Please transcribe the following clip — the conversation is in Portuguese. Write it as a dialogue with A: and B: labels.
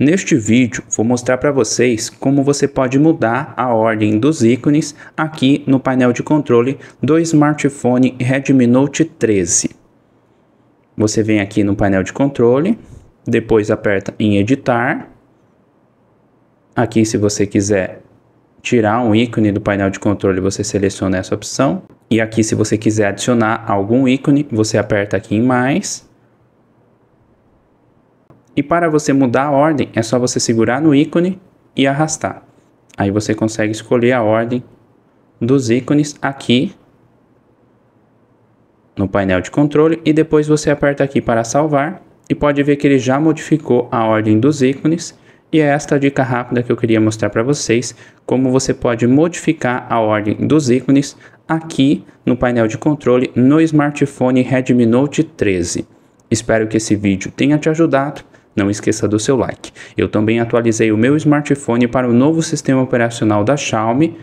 A: Neste vídeo vou mostrar para vocês como você pode mudar a ordem dos ícones aqui no painel de controle do smartphone Redmi Note 13. Você vem aqui no painel de controle, depois aperta em editar. Aqui se você quiser tirar um ícone do painel de controle você seleciona essa opção. E aqui se você quiser adicionar algum ícone você aperta aqui em mais e para você mudar a ordem, é só você segurar no ícone e arrastar. Aí você consegue escolher a ordem dos ícones aqui no painel de controle e depois você aperta aqui para salvar e pode ver que ele já modificou a ordem dos ícones e é esta dica rápida que eu queria mostrar para vocês como você pode modificar a ordem dos ícones aqui no painel de controle no smartphone Redmi Note 13. Espero que esse vídeo tenha te ajudado. Não esqueça do seu like. Eu também atualizei o meu smartphone para o novo sistema operacional da Xiaomi,